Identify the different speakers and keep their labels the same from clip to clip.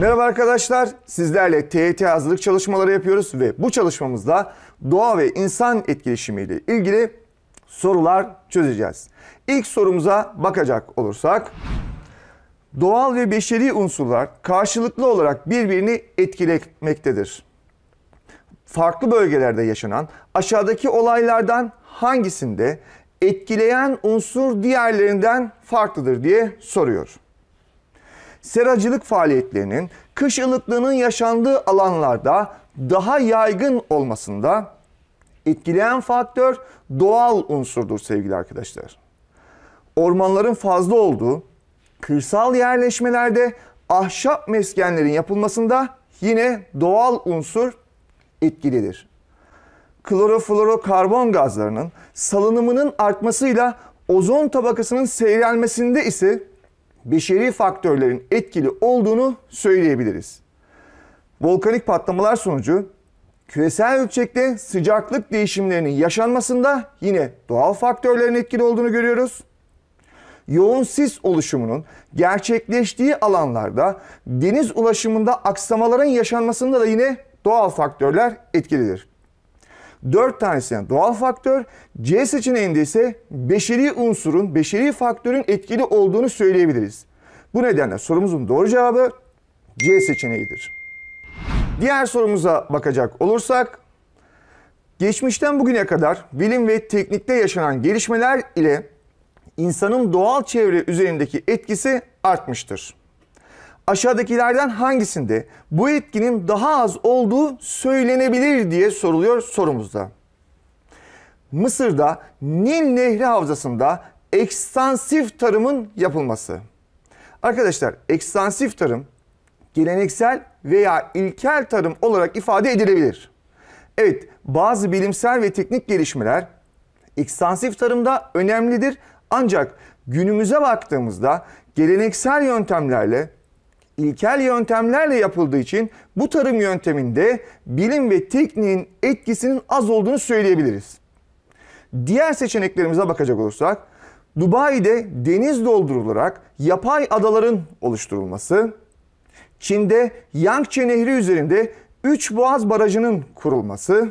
Speaker 1: Merhaba arkadaşlar. Sizlerle TYT hazırlık çalışmaları yapıyoruz ve bu çalışmamızda doğa ve insan etkileşimiyle ilgili sorular çözeceğiz. İlk sorumuza bakacak olursak doğal ve beşeri unsurlar karşılıklı olarak birbirini etkilemektedir. Farklı bölgelerde yaşanan aşağıdaki olaylardan hangisinde etkileyen unsur diğerlerinden farklıdır diye soruyor seracılık faaliyetlerinin kış ılıklığının yaşandığı alanlarda daha yaygın olmasında etkileyen faktör doğal unsurdur sevgili arkadaşlar. Ormanların fazla olduğu kırsal yerleşmelerde ahşap meskenlerin yapılmasında yine doğal unsur etkilidir. Kloroflorokarbon gazlarının salınımının artmasıyla ozon tabakasının seyrelmesinde ise beşeri faktörlerin etkili olduğunu söyleyebiliriz. Volkanik patlamalar sonucu küresel ölçekte sıcaklık değişimlerinin yaşanmasında yine doğal faktörlerin etkili olduğunu görüyoruz. Yoğun sis oluşumunun gerçekleştiği alanlarda deniz ulaşımında aksamaların yaşanmasında da yine doğal faktörler etkilidir. 4 tanesine doğal faktör, C seçeneğinde ise beşeri unsurun, beşeri faktörün etkili olduğunu söyleyebiliriz. Bu nedenle sorumuzun doğru cevabı C seçeneğidir. Diğer sorumuza bakacak olursak, geçmişten bugüne kadar bilim ve teknikte yaşanan gelişmeler ile insanın doğal çevre üzerindeki etkisi artmıştır aşağıdakilerden hangisinde bu etkinin daha az olduğu söylenebilir diye soruluyor sorumuzda. Mısır'da Nil Nehri Havzası'nda ekstansif tarımın yapılması. Arkadaşlar ekstansif tarım geleneksel veya ilkel tarım olarak ifade edilebilir. Evet bazı bilimsel ve teknik gelişmeler ekstansif tarımda önemlidir ancak günümüze baktığımızda geleneksel yöntemlerle ilkel yöntemlerle yapıldığı için bu tarım yönteminde bilim ve tekniğin etkisinin az olduğunu söyleyebiliriz. Diğer seçeneklerimize bakacak olursak Dubai'de deniz doldurularak yapay adaların oluşturulması, Çin'de Yangtze Nehri üzerinde 3 Boğaz Barajı'nın kurulması,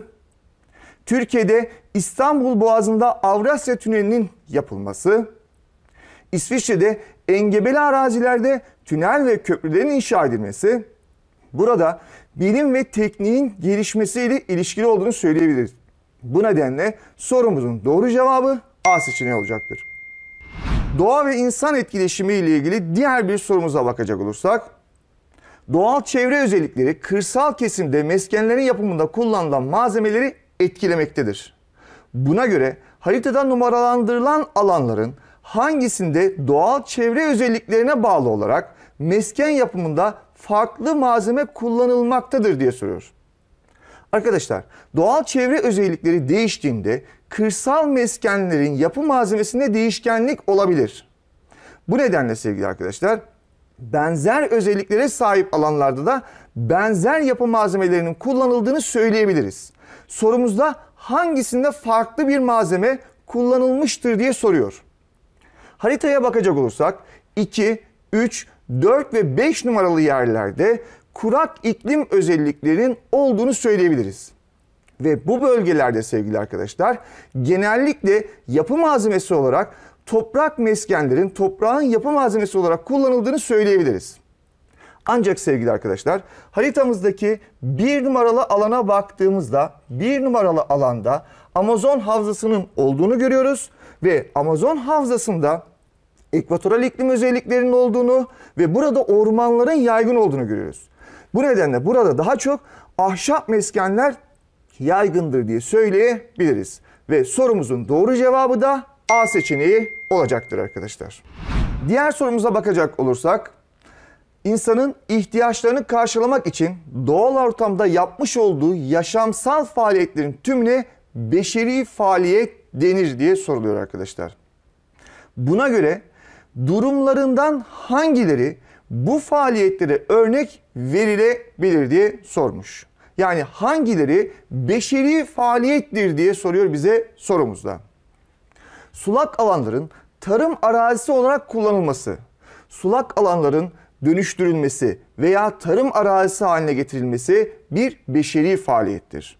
Speaker 1: Türkiye'de İstanbul Boğazı'nda Avrasya Tüneli'nin yapılması, İsviçre'de engebeli arazilerde tünel ve köprülerin inşa edilmesi burada bilim ve tekniğin gelişmesiyle ilişkili olduğunu söyleyebiliriz. Bu nedenle sorumuzun doğru cevabı A seçeneği olacaktır. Doğa ve insan etkileşimi ile ilgili diğer bir sorumuza bakacak olursak, doğal çevre özellikleri kırsal kesimde meskenlerin yapımında kullanılan malzemeleri etkilemektedir. Buna göre haritada numaralandırılan alanların hangisinde doğal çevre özelliklerine bağlı olarak mesken yapımında farklı malzeme kullanılmaktadır diye soruyor. Arkadaşlar doğal çevre özellikleri değiştiğinde kırsal meskenlerin yapı malzemesinde değişkenlik olabilir. Bu nedenle sevgili arkadaşlar benzer özelliklere sahip alanlarda da benzer yapı malzemelerinin kullanıldığını söyleyebiliriz. Sorumuzda hangisinde farklı bir malzeme kullanılmıştır diye soruyor. Haritaya bakacak olursak 2, 3, 4 ve 5 numaralı yerlerde kurak iklim özelliklerinin olduğunu söyleyebiliriz. Ve bu bölgelerde sevgili arkadaşlar genellikle yapı malzemesi olarak toprak meskenlerin toprağın yapı malzemesi olarak kullanıldığını söyleyebiliriz. Ancak sevgili arkadaşlar haritamızdaki bir numaralı alana baktığımızda bir numaralı alanda Amazon havzasının olduğunu görüyoruz ve Amazon havzasında ekvatoral iklim özelliklerinin olduğunu ve burada ormanların yaygın olduğunu görüyoruz. Bu nedenle burada daha çok ahşap meskenler yaygındır diye söyleyebiliriz. Ve sorumuzun doğru cevabı da A seçeneği olacaktır arkadaşlar. Diğer sorumuza bakacak olursak insanın ihtiyaçlarını karşılamak için doğal ortamda yapmış olduğu yaşamsal faaliyetlerin tümüne beşeri faaliyet denir diye soruluyor arkadaşlar. Buna göre durumlarından hangileri bu faaliyetlere örnek verilebilir diye sormuş. Yani hangileri beşeri faaliyettir diye soruyor bize sorumuzda. Sulak alanların tarım arazisi olarak kullanılması, sulak alanların dönüştürülmesi veya tarım arazisi haline getirilmesi bir beşeri faaliyettir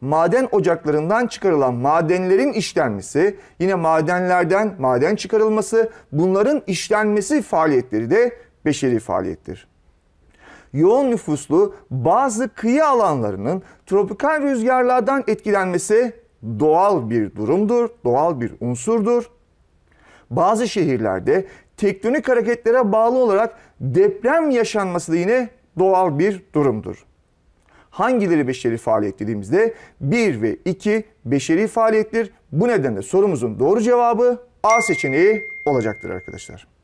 Speaker 1: maden ocaklarından çıkarılan madenlerin işlenmesi, yine madenlerden maden çıkarılması, bunların işlenmesi faaliyetleri de beşeri faaliyettir. Yoğun nüfuslu bazı kıyı alanlarının tropikal rüzgarlardan etkilenmesi doğal bir durumdur, doğal bir unsurdur. Bazı şehirlerde tektonik hareketlere bağlı olarak deprem yaşanması da yine doğal bir durumdur. Hangileri beşeri faaliyet dediğimizde 1 ve 2 beşeri faaliyettir. Bu nedenle sorumuzun doğru cevabı A seçeneği olacaktır arkadaşlar.